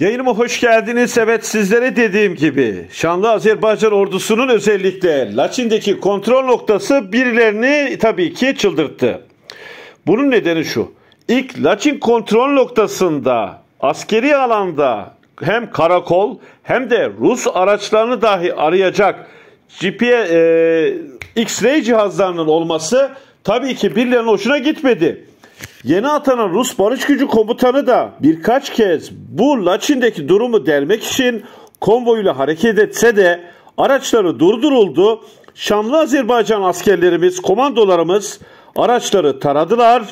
Yayınıma hoş geldiniz. Evet sizlere dediğim gibi Şanlı Azerbaycan ordusunun özellikle Laçin'deki kontrol noktası birilerini tabii ki çıldırttı. Bunun nedeni şu. İlk Laçin kontrol noktasında askeri alanda hem karakol hem de Rus araçlarını dahi arayacak GPS, e, e, X-ray cihazlarının olması tabii ki birilerinin hoşuna gitmedi. Yeni atanan Rus barış gücü komutanı da birkaç kez bu Laçin'deki durumu dermek için konvoyuyla hareket etse de araçları durduruldu. Şanlı Azerbaycan askerlerimiz, komandolarımız araçları taradılar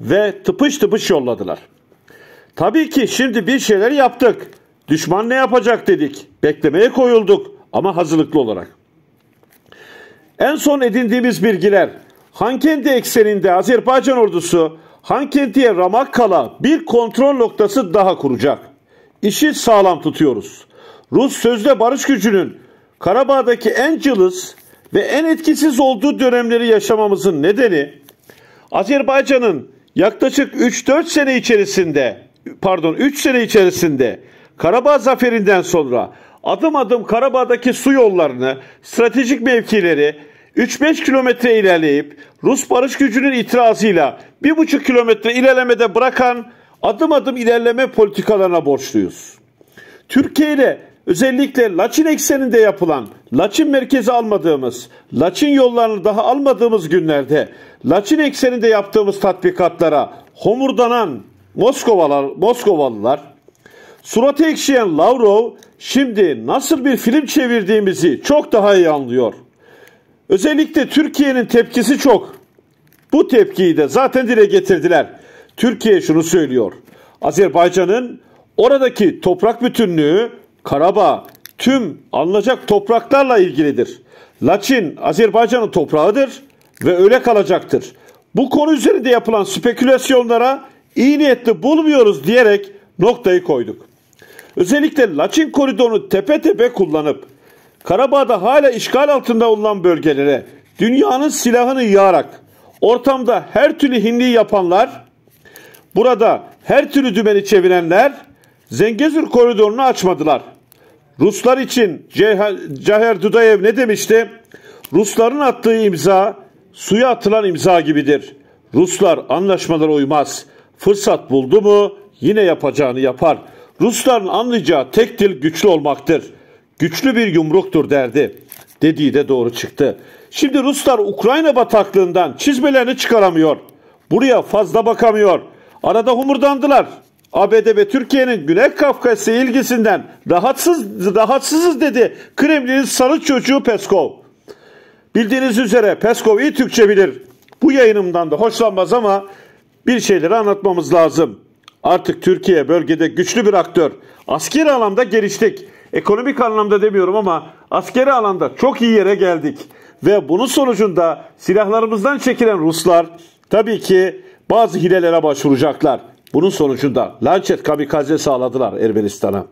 ve tıpış tıpış yolladılar. Tabii ki şimdi bir şeyler yaptık. Düşman ne yapacak dedik. Beklemeye koyulduk ama hazırlıklı olarak. En son edindiğimiz bilgiler Hankendi ekseninde Azerbaycan ordusu Hankenti'ye Ramakkala bir kontrol noktası daha kuracak. İşi sağlam tutuyoruz. Rus sözde barış gücünün Karabağ'daki en cılız ve en etkisiz olduğu dönemleri yaşamamızın nedeni Azerbaycan'ın yaklaşık 3-4 sene içerisinde pardon 3 sene içerisinde Karabağ zaferinden sonra adım adım Karabağ'daki su yollarını, stratejik mevkileri, 3-5 kilometre ilerleyip Rus barış gücünün itirazıyla 1,5 kilometre ilerlemede bırakan adım adım ilerleme politikalarına borçluyuz. Türkiye ile özellikle Laçin ekseninde yapılan, Laçin merkezi almadığımız, Laçin yollarını daha almadığımız günlerde Laçin ekseninde yaptığımız tatbikatlara homurdanan Moskovalar, Moskovalılar, suratı ekşiyen Lavrov şimdi nasıl bir film çevirdiğimizi çok daha iyi anlıyor. Özellikle Türkiye'nin tepkisi çok. Bu tepkiyi de zaten dile getirdiler. Türkiye şunu söylüyor. Azerbaycan'ın oradaki toprak bütünlüğü Karabağ tüm alınacak topraklarla ilgilidir. Laçin Azerbaycan'ın toprağıdır ve öyle kalacaktır. Bu konu üzerinde yapılan spekülasyonlara iyi niyetli bulmuyoruz diyerek noktayı koyduk. Özellikle Laçin koridorunu tepe tepe kullanıp Karabağ'da hala işgal altında olan bölgelere dünyanın silahını yağarak ortamda her türlü hinliği yapanlar, burada her türlü dümeni çevirenler Zengezur koridorunu açmadılar. Ruslar için Caher Dudayev ne demişti? Rusların attığı imza suya atılan imza gibidir. Ruslar anlaşmalara uymaz. Fırsat buldu mu yine yapacağını yapar. Rusların anlayacağı tek dil güçlü olmaktır.'' güçlü bir yumruktur derdi. Dediği de doğru çıktı. Şimdi Ruslar Ukrayna bataklığından çizmelerini çıkaramıyor. Buraya fazla bakamıyor. Arada humurdandılar. ABD ve Türkiye'nin Güney Kafkasya ilgisinden rahatsız rahatsızız dedi Kremlin'in sarı çocuğu Peskov. Bildiğiniz üzere Peskov iyi Türkçe bilir. Bu yayınımdan da hoşlanmaz ama bir şeyleri anlatmamız lazım. Artık Türkiye bölgede güçlü bir aktör. Askeri anlamda geliştik ekonomik anlamda demiyorum ama askeri alanda çok iyi yere geldik. Ve bunun sonucunda silahlarımızdan çekilen Ruslar tabii ki bazı hilelere başvuracaklar. Bunun sonucunda Lancet kamikaze sağladılar Ermenistan'a.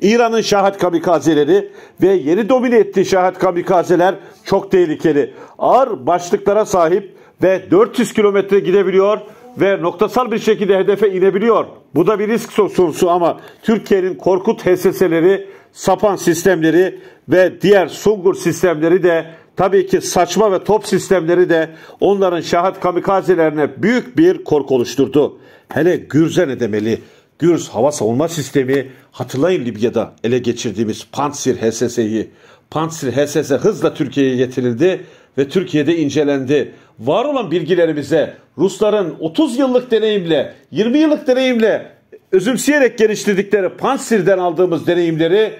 İran'ın şahat kamikazeleri ve yeni domine ettiği şahat kamikazeler çok tehlikeli. Ağır başlıklara sahip ve 400 kilometre gidebiliyor ve noktasal bir şekilde hedefe inebiliyor. Bu da bir risk sorusu ama Türkiye'nin Korkut HSS'leri, sapan sistemleri ve diğer sungur sistemleri de tabii ki saçma ve top sistemleri de onların şahat kamikazelerine büyük bir korku oluşturdu. Hele Gürze ne demeli? Gürz hava savunma sistemi hatırlayın Libya'da ele geçirdiğimiz Pantsir HSS'yi. Pantsir HSS hızla Türkiye'ye getirildi ve Türkiye'de incelendi. Var olan bilgilerimize Rusların 30 yıllık deneyimle, 20 yıllık deneyimle özümseyerek geliştirdikleri Pansir'den aldığımız deneyimleri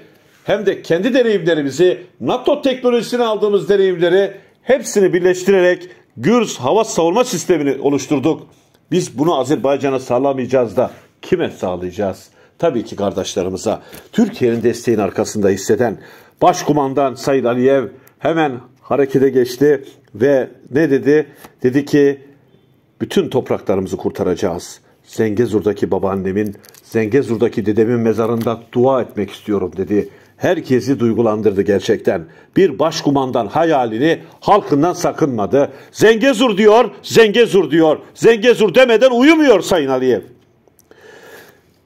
hem de kendi deneyimlerimizi, NATO teknolojisini aldığımız deneyimleri hepsini birleştirerek Gürs hava savunma sistemini oluşturduk. Biz bunu Azerbaycan'a sağlamayacağız da kime sağlayacağız? Tabii ki kardeşlerimize. Türkiye'nin desteğin arkasında hisseden Başkumandan Sayın Aliyev hemen harekete geçti ve ne dedi? Dedi ki bütün topraklarımızı kurtaracağız. Zengezur'daki babaannemin, Zengezur'daki dedemin mezarında dua etmek istiyorum dedi. Herkesi duygulandırdı gerçekten. Bir başkumandan hayalini halkından sakınmadı. Zengezur diyor, Zengezur diyor. Zengezur demeden uyumuyor Sayın Aliyev.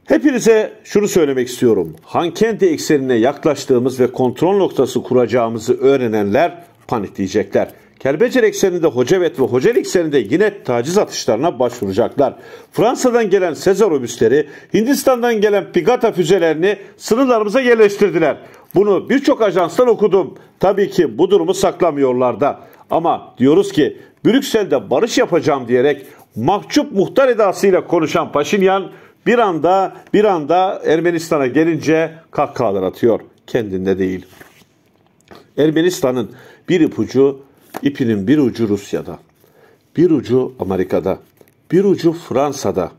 Hepinize şunu söylemek istiyorum. Hankendi eksenine yaklaştığımız ve kontrol noktası kuracağımızı öğrenenler panikleyecekler. Kelbecer ekseninde Hocevet ve Hocer ekseninde yine taciz atışlarına başvuracaklar. Fransa'dan gelen Sezar obüsleri, Hindistan'dan gelen Pigata füzelerini sınırlarımıza yerleştirdiler. Bunu birçok ajanstan okudum. Tabii ki bu durumu saklamıyorlar da. Ama diyoruz ki Brüksel'de barış yapacağım diyerek mahcup muhtar edasıyla konuşan Paşinyan bir anda bir anda Ermenistan'a gelince kahkahalar atıyor. Kendinde değil. Ermenistan'ın bir ipucu ipinin bir ucu Rusya'da, bir ucu Amerika'da, bir ucu Fransa'da.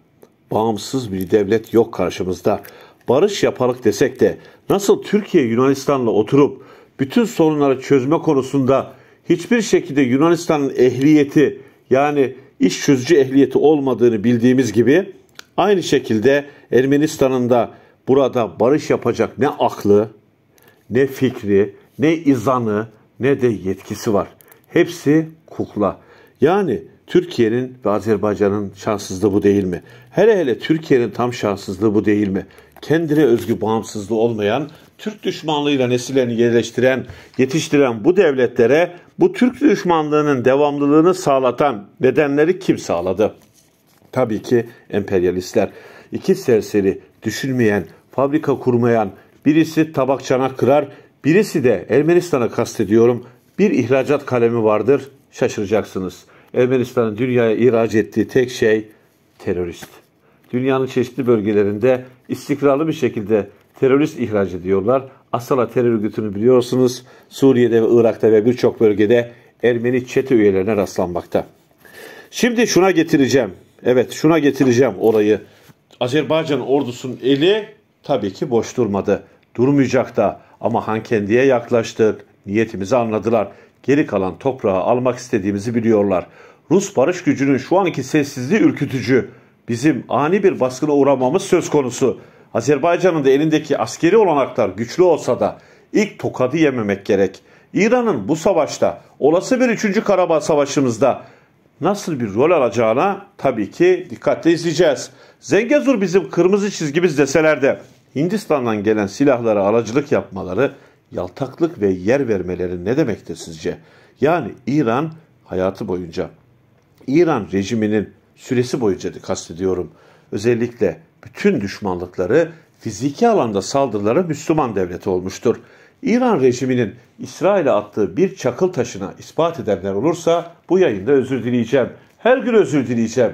Bağımsız bir devlet yok karşımızda. Barış yaparak desek de nasıl Türkiye Yunanistan'la oturup bütün sorunları çözme konusunda hiçbir şekilde Yunanistan'ın ehliyeti yani iş çözücü ehliyeti olmadığını bildiğimiz gibi aynı şekilde Ermenistan'ın da burada barış yapacak ne aklı, ne fikri, ne izanı, ne de yetkisi var. Hepsi kukla. Yani Türkiye'nin ve Azerbaycan'ın şanssızlığı bu değil mi? Hele hele Türkiye'nin tam şanssızlığı bu değil mi? Kendine özgü bağımsızlığı olmayan, Türk düşmanlığıyla nesillerini yerleştiren, yetiştiren bu devletlere bu Türk düşmanlığının devamlılığını sağlatan nedenleri kim sağladı? Tabii ki emperyalistler. İki serseri, düşünmeyen, fabrika kurmayan, birisi tabak çanak kırar, Birisi de Ermenistan'a kastediyorum bir ihracat kalemi vardır şaşıracaksınız. Ermenistan'ın dünyaya ihraç ettiği tek şey terörist. Dünyanın çeşitli bölgelerinde istikrarlı bir şekilde terörist ihraç ediyorlar. Asala terör örgütünü biliyorsunuz Suriye'de ve Irak'ta ve birçok bölgede Ermeni çete üyelerine rastlanmakta. Şimdi şuna getireceğim. Evet şuna getireceğim olayı. Azerbaycan ordusunun eli tabii ki boş durmadı durmayacak da ama han Hankendi'ye yaklaştık. Niyetimizi anladılar. Geri kalan toprağı almak istediğimizi biliyorlar. Rus barış gücünün şu anki sessizliği ürkütücü. Bizim ani bir baskına uğramamız söz konusu. Azerbaycan'ın da elindeki askeri olanaklar güçlü olsa da ilk tokadı yememek gerek. İran'ın bu savaşta, olası bir 3. Karabağ Savaşı'mızda nasıl bir rol alacağına tabii ki dikkatle izleyeceğiz. Zengezur bizim kırmızı çizgimiz deseler de Hindistan'dan gelen silahlara aracılık yapmaları, yaltaklık ve yer vermeleri ne demektir sizce? Yani İran hayatı boyunca, İran rejiminin süresi boyunca kastediyorum. Özellikle bütün düşmanlıkları fiziki alanda saldırıları Müslüman devleti olmuştur. İran rejiminin İsrail'e attığı bir çakıl taşına ispat edenler olursa bu yayında özür dileyeceğim. Her gün özür dileyeceğim.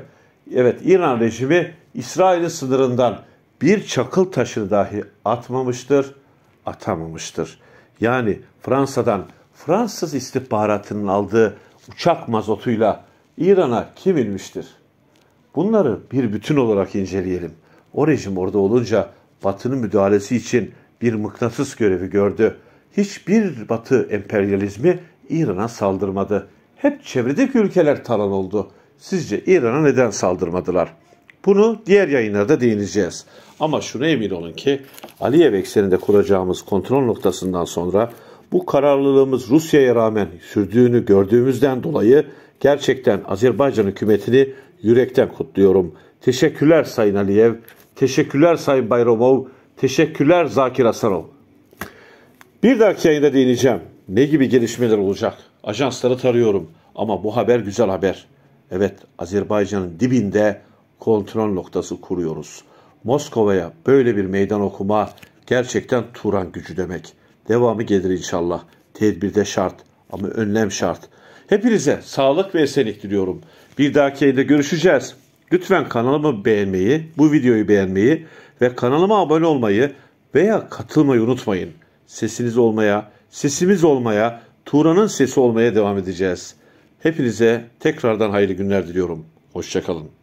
Evet İran rejimi İsrail'in sınırından bir çakıl taşı dahi atmamıştır, atamamıştır. Yani Fransa'dan Fransız istihbaratının aldığı uçak mazotuyla İran'a kim inmiştir? Bunları bir bütün olarak inceleyelim. O rejim orada olunca Batı'nın müdahalesi için bir mıknatıs görevi gördü. Hiçbir Batı emperyalizmi İran'a saldırmadı. Hep çevredeki ülkeler talan oldu. Sizce İran'a neden saldırmadılar?'' Bunu diğer yayınlarda değineceğiz. Ama şuna emin olun ki Aliyev ekseninde kuracağımız kontrol noktasından sonra bu kararlılığımız Rusya'ya rağmen sürdüğünü gördüğümüzden dolayı gerçekten Azerbaycan hükümetini yürekten kutluyorum. Teşekkürler Sayın Aliyev, teşekkürler Sayın Bayramov, teşekkürler Zakir Hasanov. Bir dahaki yayında değineceğim. Ne gibi gelişmeler olacak? Ajansları tarıyorum ama bu haber güzel haber. Evet Azerbaycan'ın dibinde kontrol noktası kuruyoruz. Moskova'ya böyle bir meydan okuma gerçekten Turan gücü demek. Devamı gelir inşallah. Tedbirde şart ama önlem şart. Hepinize sağlık ve esenlik diliyorum. Bir dahaki yayında görüşeceğiz. Lütfen kanalımı beğenmeyi, bu videoyu beğenmeyi ve kanalıma abone olmayı veya katılmayı unutmayın. Sesiniz olmaya, sesimiz olmaya, Turan'ın sesi olmaya devam edeceğiz. Hepinize tekrardan hayırlı günler diliyorum. Hoşçakalın.